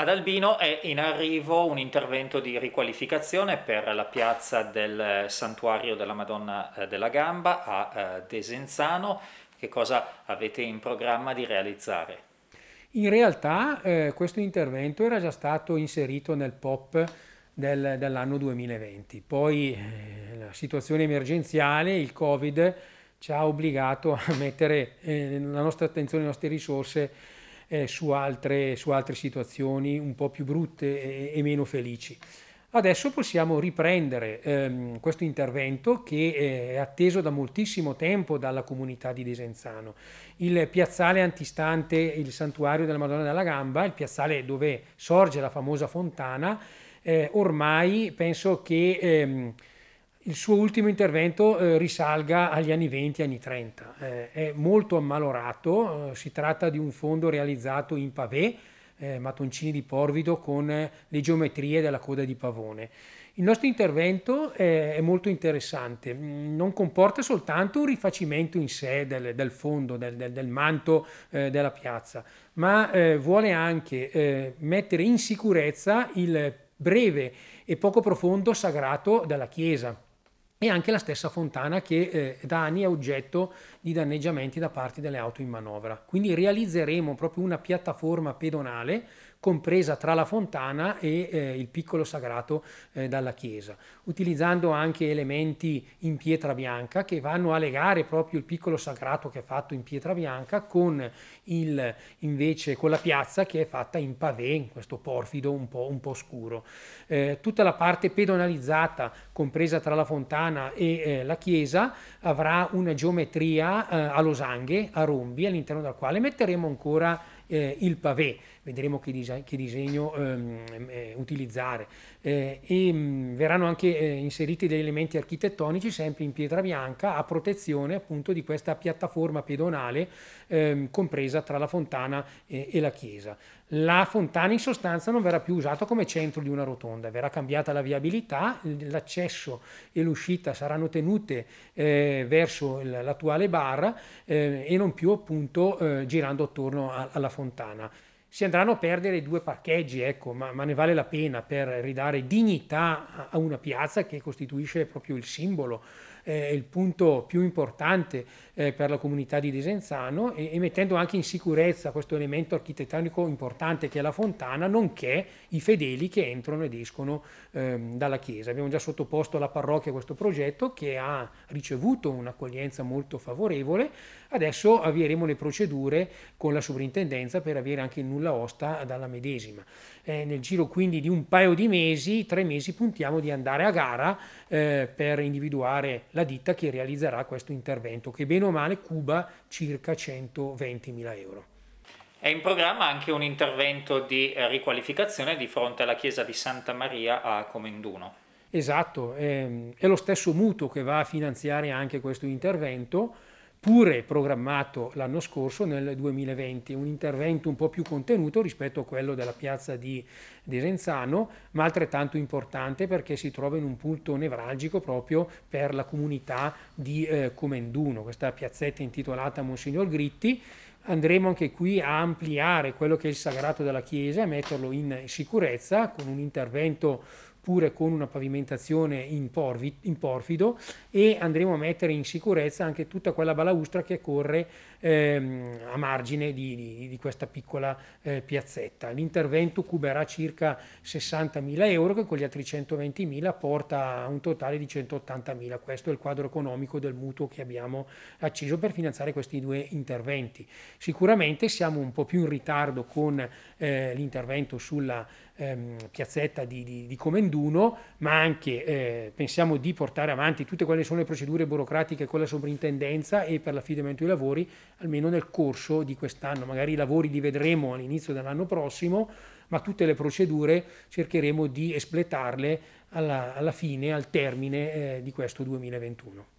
Ad Albino è in arrivo un intervento di riqualificazione per la piazza del eh, Santuario della Madonna eh, della Gamba a eh, Desenzano. Che cosa avete in programma di realizzare? In realtà eh, questo intervento era già stato inserito nel POP del, dell'anno 2020. Poi eh, la situazione emergenziale, il Covid, ci ha obbligato a mettere eh, la nostra attenzione, le nostre risorse eh, su, altre, su, altre, situazioni un po' più brutte e, e meno felici. Adesso possiamo riprendere ehm, questo intervento che eh, è atteso da moltissimo tempo dalla comunità di Desenzano. Il piazzale antistante il santuario della Madonna della Gamba, il piazzale dove sorge la famosa fontana, eh, ormai penso che... Ehm, il suo ultimo intervento eh, risalga agli anni 20 anni 30. Eh, è molto ammalorato, eh, si tratta di un fondo realizzato in pavé, eh, mattoncini di porvido con le geometrie della coda di pavone. Il nostro intervento eh, è molto interessante, mm, non comporta soltanto un rifacimento in sé del, del fondo, del, del, del manto eh, della piazza, ma eh, vuole anche eh, mettere in sicurezza il breve e poco profondo sagrato della Chiesa e anche la stessa fontana che eh, da anni è oggetto di danneggiamenti da parte delle auto in manovra. Quindi realizzeremo proprio una piattaforma pedonale compresa tra la fontana e eh, il piccolo sagrato eh, dalla chiesa, utilizzando anche elementi in pietra bianca che vanno a legare proprio il piccolo sagrato che è fatto in pietra bianca con, il, invece, con la piazza che è fatta in pavé, in questo porfido un po', un po scuro. Eh, tutta la parte pedonalizzata compresa tra la fontana e eh, la chiesa avrà una geometria eh, a losanghe, a rombi, all'interno della quale metteremo ancora eh, il pavé. Vedremo che, diseg che disegno ehm, ehm utilizzare. Eh, e mh, mm, verranno anche eh, inseriti degli elementi architettonici sempre in pietra bianca a protezione appunto di questa piattaforma pedonale ehm, compresa tra la fontana eh, e la chiesa. La fontana in sostanza non verrà più usata come centro di una rotonda, verrà cambiata la viabilità, l'accesso e l'uscita saranno tenute eh, verso l'attuale barra eh, e non più appunto eh, girando attorno a, alla fontana si andranno a perdere due parcheggi, ecco, ma, ma, ne vale la pena per ridare dignità a una piazza che costituisce proprio il simbolo, eh, il punto più importante eh, per la comunità di Desenzano e, e, mettendo anche in sicurezza questo elemento architettonico importante che è la fontana, nonché i fedeli che entrano ed escono eh, dalla chiesa. Abbiamo già sottoposto alla parrocchia questo progetto che ha ricevuto un'accoglienza molto favorevole, adesso avvieremo le procedure con la sovrintendenza per avere anche il nulla osta dalla medesima. Eh, nel giro quindi di un paio di mesi, tre mesi, puntiamo di andare a gara eh, per individuare la ditta che realizzerà questo intervento, che bene o male cuba circa 120 mila euro. È in programma anche un intervento di riqualificazione di fronte alla chiesa di Santa Maria a Comenduno. Esatto, è, ehm, è lo stesso mutuo che va a finanziare anche questo intervento pure programmato l'anno scorso nel 2020, un intervento un po' più contenuto rispetto a quello della piazza di, di Renzano, ma altrettanto importante perché si trova in un punto nevralgico proprio per la comunità di eh, Comenduno, questa piazzetta intitolata Monsignor Gritti, andremo anche qui a ampliare quello che è il sagrato della Chiesa e metterlo in sicurezza con un intervento pure con una pavimentazione in, porvi, in, porfido e andremo a mettere in sicurezza anche tutta quella balaustra che corre ehm, a margine di, di, di questa piccola eh, piazzetta. L'intervento cuberà circa 60.000 euro che con gli altri 120.000 porta a un totale di 180.000. Questo è il quadro economico del mutuo che abbiamo acceso per finanziare questi due interventi. Sicuramente siamo un po' più in ritardo con eh, l'intervento sulla ehm, piazzetta di, di, di, Comenduno, ma anche eh, pensiamo di portare avanti tutte quelle che sono le procedure burocratiche con la sovrintendenza e per l'affidamento dei lavori, almeno nel corso di quest'anno. Magari i lavori li vedremo all'inizio dell'anno prossimo, ma tutte le procedure cercheremo di espletarle alla, alla fine, al termine eh, di questo 2021.